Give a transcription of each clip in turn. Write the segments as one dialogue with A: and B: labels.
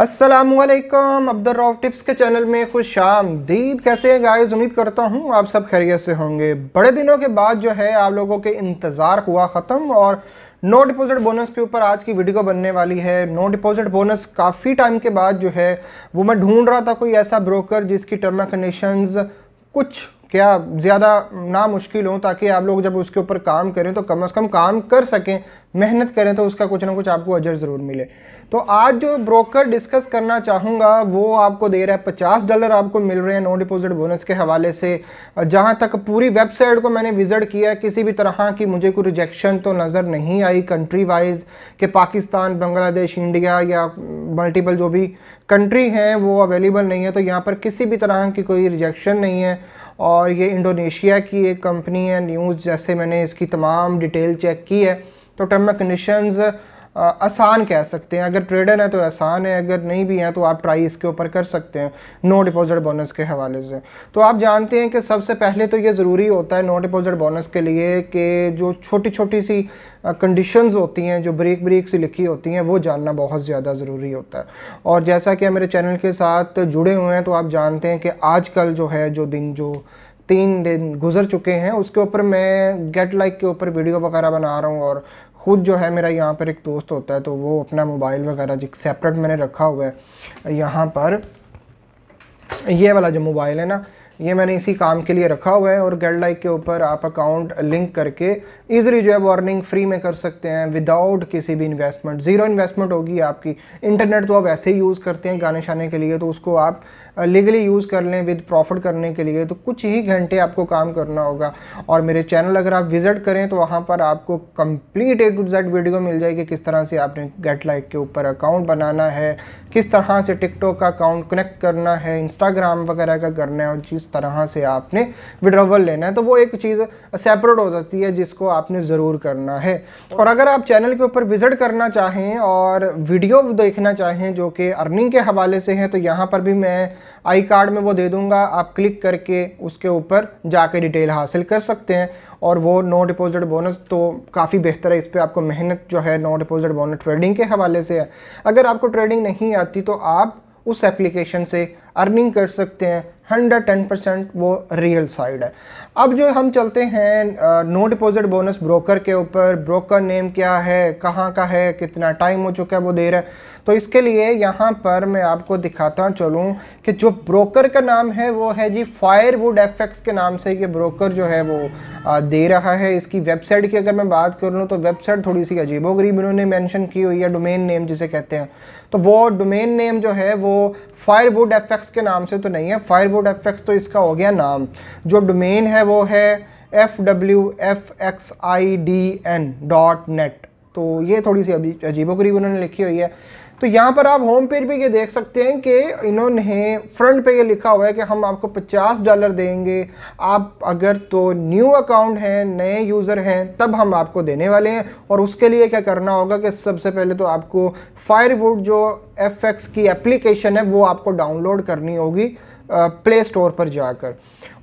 A: Aslam Abdulrauf tips के channel में खुश आमदीद कैसे हैं गाइस उम्मीद करता हूँ आप सब खैरियत से होंगे बड़े दिनों के बाद जो है आप लोगों के इंतज़ार हुआ ख़त्म और नो डिपॉजिट बोनस के ऊपर आज की वीडियो बनने वाली है नो डिपॉजिट बोनस काफ़ी टाइम के बाद जो है वो मैं ढूंढ रहा था कोई ऐसा ब्रोकर जिसकी टर्म एंड कंडीशंस कुछ क्या ज़्यादा ना मुश्किल हो ताकि आप लोग जब उसके ऊपर काम करें तो कम अज़ कम काम कर सकें मेहनत करें तो उसका कुछ ना कुछ आपको अजर ज़रूर मिले तो आज जो ब्रोकर डिस्कस करना चाहूँगा वो आपको दे रहा है पचास डॉलर आपको मिल रहे हैं नो डिपॉजिट बोनस के हवाले से जहाँ तक पूरी वेबसाइट को मैंने विजिट किया किसी भी तरह की मुझे कोई रिजेक्शन तो नज़र नहीं आई कंट्री वाइज कि पाकिस्तान बांग्लादेश इंडिया या मल्टीपल जो भी कंट्री हैं वो अवेलेबल नहीं है तो यहाँ पर किसी भी तरह की कोई रिजेक्शन नहीं है और ये इंडोनेशिया की एक कंपनी है न्यूज़ जैसे मैंने इसकी तमाम डिटेल चेक की है तो टर्म कंडीशंस आसान कह सकते हैं अगर ट्रेडर है तो आसान है अगर नहीं भी है तो आप ट्राई इसके ऊपर कर सकते हैं नो डिपॉजिट बोनस के हवाले से तो आप जानते हैं कि सबसे पहले तो ये ज़रूरी होता है नो डिपॉजिट बोनस के लिए कि जो छोटी छोटी सी कंडीशंस होती हैं जो ब्रेक ब्रेक सी लिखी होती हैं वो जानना बहुत ज़्यादा ज़रूरी होता है और जैसा कि मेरे चैनल के साथ जुड़े हुए हैं तो आप जानते हैं कि आज जो है जो दिन जो तीन दिन गुजर चुके हैं उसके ऊपर मैं गेट लाइक के ऊपर वीडियो वगैरह बना रहा हूँ और खुद जो है मेरा यहाँ पर एक दोस्त होता है तो वो अपना मोबाइल वगैरह जो सेपरेट मैंने रखा हुआ है यहाँ पर ये वाला जो मोबाइल है ना ये मैंने इसी काम के लिए रखा हुआ है और गेड लाइक के ऊपर आप अकाउंट लिंक करके इजली जो है वो अर्निंग फ्री में कर सकते हैं विदाउट किसी भी इन्वेस्टमेंट ज़ीरो इन्वेस्टमेंट होगी आपकी इंटरनेट तो आप वैसे ही यूज़ करते हैं गाने शाने के लिए तो उसको आप लीगली यूज़ कर लें विद प्रॉफिट करने के लिए तो कुछ ही घंटे आपको काम करना होगा और मेरे चैनल अगर आप विज़िट करें तो वहाँ पर आपको complete A to Z video मिल जाएगी किस तरह से आपने गेट लाइक के ऊपर अकाउंट बनाना है किस तरह से टिकटॉक का अकाउंट कनेक्ट करना है इंस्टाग्राम वगैरह का करना है और जिस तरह से आपने विड्रोवल लेना है तो वो एक चीज़ सेपरेट हो जाती है जिसको आपने ज़रूर करना है और अगर आप चैनल के ऊपर विजिट करना चाहें और वीडियो देखना चाहें जो कि अर्निंग के हवाले से है तो यहाँ पर भी मैं आई कार्ड में वो दे दूँगा आप क्लिक करके उसके ऊपर जाके डिटेल हासिल कर सकते हैं और वो नो डिपॉजिट बोनस तो काफ़ी बेहतर है इस पर आपको मेहनत जो है नो डिपॉजिट बोनस ट्रेडिंग के हवाले से है अगर आपको ट्रेडिंग नहीं आती तो आप उस एप्लीकेशन से अर्निंग कर सकते हैं हंड्रेड टेन परसेंट वो रियल साइड है अब जो हम चलते हैं नो डिपॉजिट बोनस ब्रोकर के ऊपर ब्रोकर नेम क्या है कहाँ का है कितना टाइम हो चुका है वो दे रहा है तो इसके लिए यहाँ पर मैं आपको दिखाता चलूँ कि जो ब्रोकर का नाम है वो है जी फायरवुड एफेक्ट्स के नाम से ये ब्रोकर जो है वो दे रहा है इसकी वेबसाइट की अगर मैं बात कर लूँ तो वेबसाइट थोड़ी सी गरीब इन्होंने मैंशन की हुई है डोमेन नेम जिसे कहते हैं तो वो डोमेन नेम जो है वो फायरवुड एफेक्ट्स के नाम से तो नहीं है फायरवुड लाइवलीहुड एफेक्ट्स तो इसका हो गया नाम जो डोमेन है वो है F W F X I D N dot net तो ये थोड़ी सी अभी अजीबो करीब उन्होंने लिखी हुई है तो यहाँ पर आप होम पेज पे ये देख सकते हैं कि इन्होंने फ्रंट पे ये लिखा हुआ है कि हम आपको 50 डॉलर देंगे आप अगर तो न्यू अकाउंट हैं नए यूज़र हैं तब हम आपको देने वाले हैं और उसके लिए क्या करना होगा कि सबसे पहले तो आपको फायरवुड जो एफ की एप्लीकेशन है वो आपको डाउनलोड करनी होगी प्ले स्टोर पर जाकर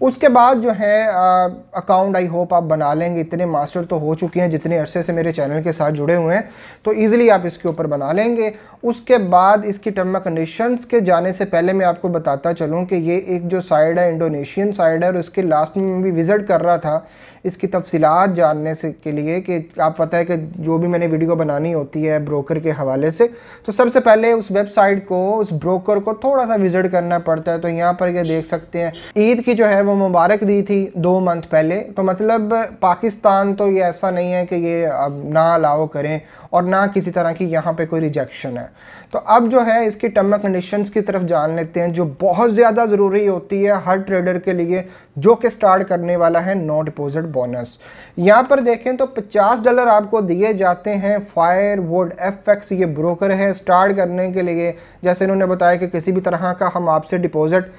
A: उसके बाद जो है अकाउंट आई होप आप बना लेंगे इतने मास्टर तो हो चुके हैं जितने अरसे से मेरे चैनल के साथ जुड़े हुए हैं तो ईज़िली आप इसके ऊपर बना लेंगे उसके बाद इसकी टर्म कंडीशंस के जाने से पहले मैं आपको बताता चलूँ कि ये एक जो साइड है इंडोनेशियन साइड है और उसके लास्ट में भी विज़िट कर रहा था इसकी तफसीत जानने से के लिए कि आप पता है कि जो भी मैंने वीडियो बनानी होती है ब्रोकर के हवाले से तो सबसे पहले उस वेबसाइट को उस ब्रोकर को थोड़ा सा विज़िट करना पड़ता है तो यहाँ पर ये देख सकते हैं ईद की जो है वो मुबारक दी थी दो मंथ पहले तो मतलब पाकिस्तान तो ये ऐसा नहीं है कि ये अब ना अलाव करें और ना किसी तरह की यहाँ पे कोई रिजेक्शन है तो अब जो है इसकी टर्म एंड कंडीशंस की तरफ जान लेते हैं जो बहुत ज़्यादा ज़रूरी होती है हर ट्रेडर के लिए जो कि स्टार्ट करने वाला है नो डिपॉजिट बोनस यहाँ पर देखें तो 50 डॉलर आपको दिए जाते हैं फायर वुड एफ ये ब्रोकर है स्टार्ट करने के लिए जैसे इन्होंने बताया कि किसी भी तरह का हम आपसे डिपॉजिट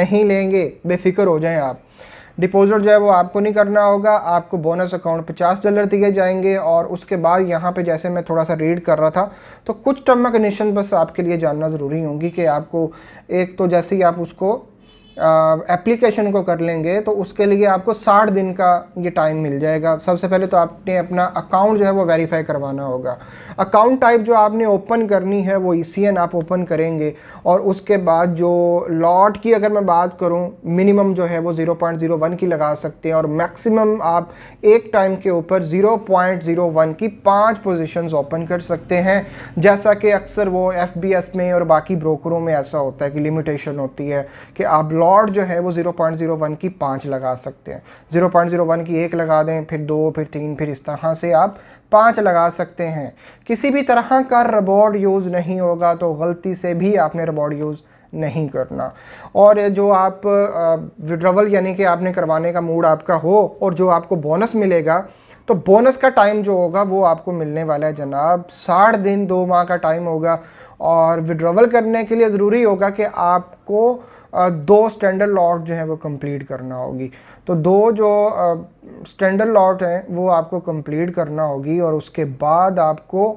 A: नहीं लेंगे बेफिक्र हो जाएँ आप डिपॉजिट जो है वो आपको नहीं करना होगा आपको बोनस अकाउंट पचास डॉलर दिए जाएंगे और उसके बाद यहाँ पे जैसे मैं थोड़ा सा रीड कर रहा था तो कुछ टर्म कंडीशन बस आपके लिए जानना ज़रूरी होंगी कि आपको एक तो जैसे ही आप उसको एप्लीकेशन को कर लेंगे तो उसके लिए आपको साठ दिन का ये टाइम मिल जाएगा सबसे पहले तो आपने अपना अकाउंट जो है वो वेरीफाई करवाना होगा अकाउंट टाइप जो आपने ओपन करनी है वो ई e आप ओपन करेंगे और उसके बाद जो लॉट की अगर मैं बात करूँ मिनिमम जो है वो 0.01 की लगा सकते हैं और मैक्सिमम आप एक टाइम के ऊपर 0.01 की पाँच पोजिशन ओपन कर सकते हैं जैसा कि अक्सर वो एफ में और बाकी ब्रोकरों में ऐसा होता है कि लिमिटेशन होती है कि आप प्लॉट जो है वो 0.01 की पाँच लगा सकते हैं 0.01 की एक लगा दें फिर दो फिर तीन फिर इस तरह से आप पाँच लगा सकते हैं किसी भी तरह का रबॉड यूज़ नहीं होगा तो गलती से भी आपने रबॉड यूज़ नहीं करना और जो आप विड्रोवल यानी कि आपने करवाने का मूड आपका हो और जो आपको बोनस मिलेगा तो बोनस का टाइम जो होगा वो आपको मिलने वाला है जनाब साठ दिन दो माह का टाइम होगा और विड्रोवल करने के लिए ज़रूरी होगा कि आपको दो स्टैंडर्ड लॉट जो है वो कंप्लीट करना होगी तो दो जो स्टैंडर्ड लॉट हैं वो आपको कंप्लीट करना होगी और उसके बाद आपको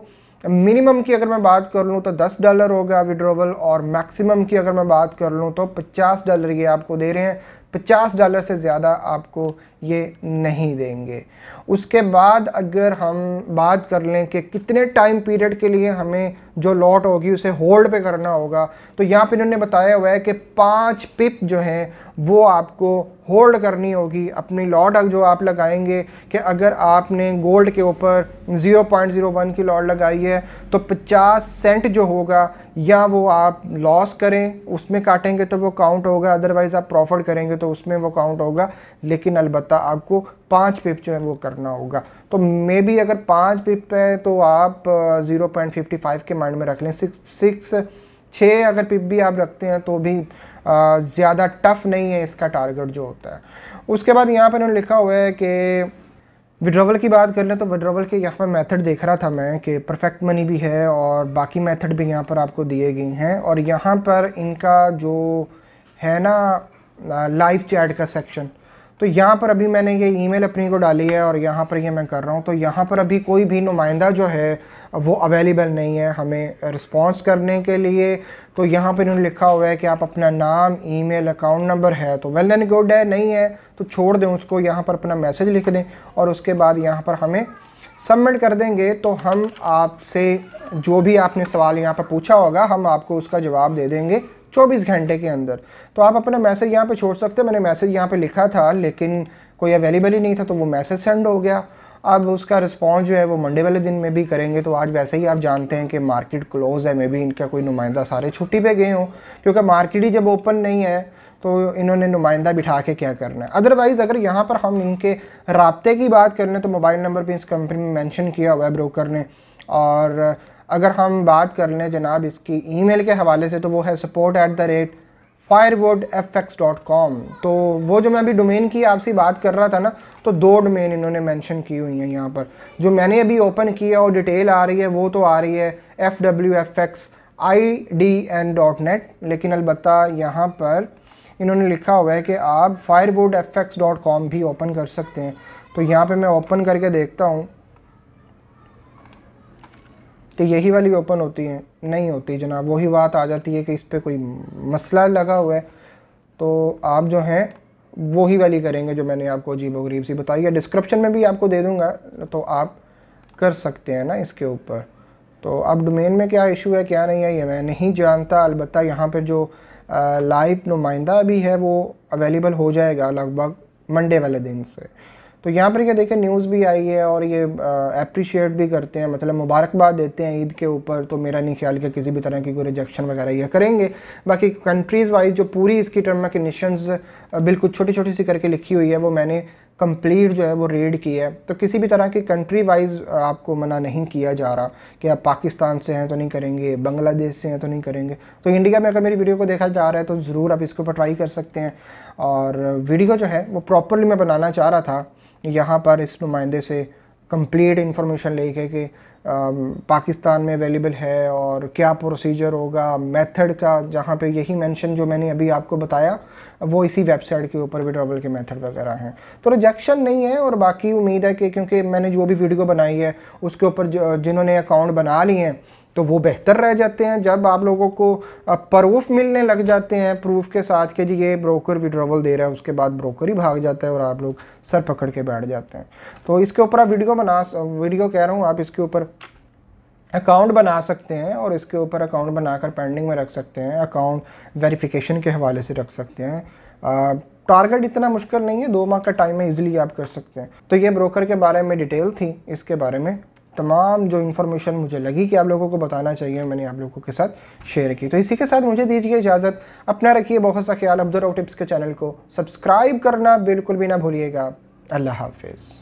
A: मिनिमम की अगर मैं बात कर लूँ तो 10 डॉलर होगा विड्रोवल और मैक्सिमम की अगर मैं बात कर लूँ तो 50 डॉलर ये आपको दे रहे हैं पचास डॉलर से ज़्यादा आपको ये नहीं देंगे उसके बाद अगर हम बात कर लें कि कितने टाइम पीरियड के लिए हमें जो लॉट होगी उसे होल्ड पे करना होगा तो यहाँ पे इन्होंने बताया हुआ है कि पाँच पिप जो हैं वो आपको होल्ड करनी होगी अपनी लॉट जो आप लगाएंगे कि अगर आपने गोल्ड के ऊपर 0.01 की लॉट लगाई है तो 50 सेंट जो होगा या वो आप लॉस करें उसमें काटेंगे तो वो काउंट होगा अदरवाइज़ आप प्रॉफिट करेंगे तो उसमें वो काउंट होगा लेकिन अलबत्त आपको पाँच पिप जो है वो करना होगा तो मे बी अगर पाँच पिप है तो आप ज़ीरो पॉइंट फिफ्टी फाइव के माइंड में रख लें सिक्स छः अगर पिप भी आप रखते हैं तो भी ज़्यादा टफ नहीं है इसका टारगेट जो होता है उसके बाद यहाँ पर उन्होंने लिखा हुआ है कि विड्रोवल की बात कर लें तो विड्रोवल के यहाँ पर मेथड देख रहा था मैं कि परफेक्ट मनी भी है और बाकी मेथड भी यहाँ पर आपको दिए गए हैं और यहाँ पर इनका जो है ना लाइव चैट का सेक्शन तो यहाँ पर अभी मैंने ये ईमेल अपनी को डाली है और यहाँ पर ये मैं कर रहा हूँ तो यहाँ पर अभी कोई भी नुमाइंदा जो है वो अवेलेबल नहीं है हमें रिस्पॉन्स करने के लिए तो यहाँ पर इन्होंने लिखा हुआ है कि आप अपना नाम ईमेल अकाउंट नंबर है तो वेल एंड गुड है नहीं है तो छोड़ दें उसको यहाँ पर अपना मैसेज लिख दें और उसके बाद यहाँ पर हमें सबमिट कर देंगे तो हम आपसे जो भी आपने सवाल यहाँ पर पूछा होगा हम आपको उसका जवाब दे देंगे 24 घंटे के अंदर तो आप अपना मैसेज यहाँ पे छोड़ सकते हैं मैंने मैसेज यहाँ पे लिखा था लेकिन कोई अवेलेबल ही नहीं था तो वो मैसेज सेंड हो गया अब उसका रिस्पॉन्स जो है वो मंडे वाले दिन में भी करेंगे तो आज वैसे ही आप जानते हैं कि मार्केट क्लोज़ है मे भी इनका कोई नुमाइंदा सारे छुट्टी पे गए हों क्योंकि मार्केट ही जब ओपन नहीं है तो इन्होंने नुमाइंदा बिठा के क्या करना है अदरवाइज़ अगर यहाँ पर हम इनके रबते की बात करें तो मोबाइल नंबर पर इस कंपनी में मैंशन किया हुआ है ब्रोकर ने और अगर हम बात कर लें जनाब इसकी ईमेल के हवाले से तो वो है support at the rate firewood F X dot com तो वो जो मैं अभी डोमेन की आपसे बात कर रहा था ना तो दो डोमेन इन्होंने मेंशन की हुई हैं यहाँ पर जो मैंने अभी ओपन किया और डिटेल आ रही है वो तो आ रही है F W F X I D N dot net लेकिन अलबत् यहाँ पर इन्होंने लिखा हुआ है कि आप firewood F X dot com भी ओपन कर सकते हैं तो यहाँ पर मैं ओपन करके देखता हूँ तो यही वाली ओपन होती है नहीं होती जनाब वही बात आ जाती है कि इस पर कोई मसला लगा हुआ है तो आप जो हैं वही वाली करेंगे जो मैंने आपको अजीब गरीब सी बताई है डिस्क्रिप्शन में भी आपको दे दूँगा तो आप कर सकते हैं ना इसके ऊपर तो अब डोमेन में क्या इशू है क्या नहीं है ये मैं नहीं जानता अलबत्त यहाँ पर जो लाइव नुमाइंदा भी है वो अवेलेबल हो जाएगा लगभग मंडे वाले दिन से तो यहाँ पर क्या देखें न्यूज़ भी आई है और ये अप्रिशिएट भी करते हैं मतलब मुबारकबाद देते हैं ईद के ऊपर तो मेरा नहीं ख्याल कि किसी भी तरह की कोई रिजेक्शन वगैरह यह करेंगे बाकी कंट्रीज़ वाइज जो पूरी इसकी टर्म कंडीशन बिल्कुल छोटी छोटी सी करके लिखी हुई है वो मैंने कंप्लीट जो है वो रीड की है तो किसी भी तरह की कंट्री वाइज आपको मना नहीं किया जा रहा कि आप पाकिस्तान से हैं तो नहीं करेंगे बांग्लादेश से हैं तो नहीं करेंगे तो इंडिया में अगर मेरी वीडियो को देखा जा रहा है तो ज़रूर आप इसके ऊपर ट्राई कर सकते हैं और वीडियो जो है वो प्रॉपरली मैं बनाना चाह रहा था यहाँ पर इस नुमाइंदे से कंप्लीट इन्फॉर्मेशन लेके कि पाकिस्तान में अवेलेबल है और क्या प्रोसीजर होगा मेथड का जहाँ पे यही मेंशन जो मैंने अभी आपको बताया वो इसी वेबसाइट के ऊपर विड्रॉबल के मेथड वगैरह हैं तो रिजेक्शन नहीं है और बाकी उम्मीद है कि क्योंकि मैंने जो भी वीडियो बनाई है उसके ऊपर जिन्होंने अकाउंट बना लिए हैं तो वो बेहतर रह जाते हैं जब आप लोगों को प्रूफ मिलने लग जाते हैं प्रूफ के साथ के जी ये ब्रोकर विड्रोवल दे रहा है उसके बाद ब्रोकर ही भाग जाता है और आप लोग सर पकड़ के बैठ जाते हैं तो इसके ऊपर आप वीडियो बना वीडियो कह रहा हूँ आप इसके ऊपर अकाउंट बना सकते हैं और इसके ऊपर अकाउंट बनाकर पेंडिंग में रख सकते हैं अकाउंट वेरीफिकेशन के हवाले से रख सकते हैं टारगेट इतना मुश्किल नहीं है दो माह का टाइम है ईजिली आप कर सकते हैं तो ये ब्रोकर के बारे में डिटेल थी इसके बारे में तमाम जो इन्फॉर्मेशन मुझे लगी कि आप लोगों को बताना चाहिए मैंने आप लोगों के साथ शेयर की तो इसी के साथ मुझे दीजिए इजाज़त अपना रखिए बहुत सा ख्याल अब्दुल टिप्स के चैनल को सब्सक्राइब करना बिल्कुल भी ना भूलिएगा अल्लाह हाफिज़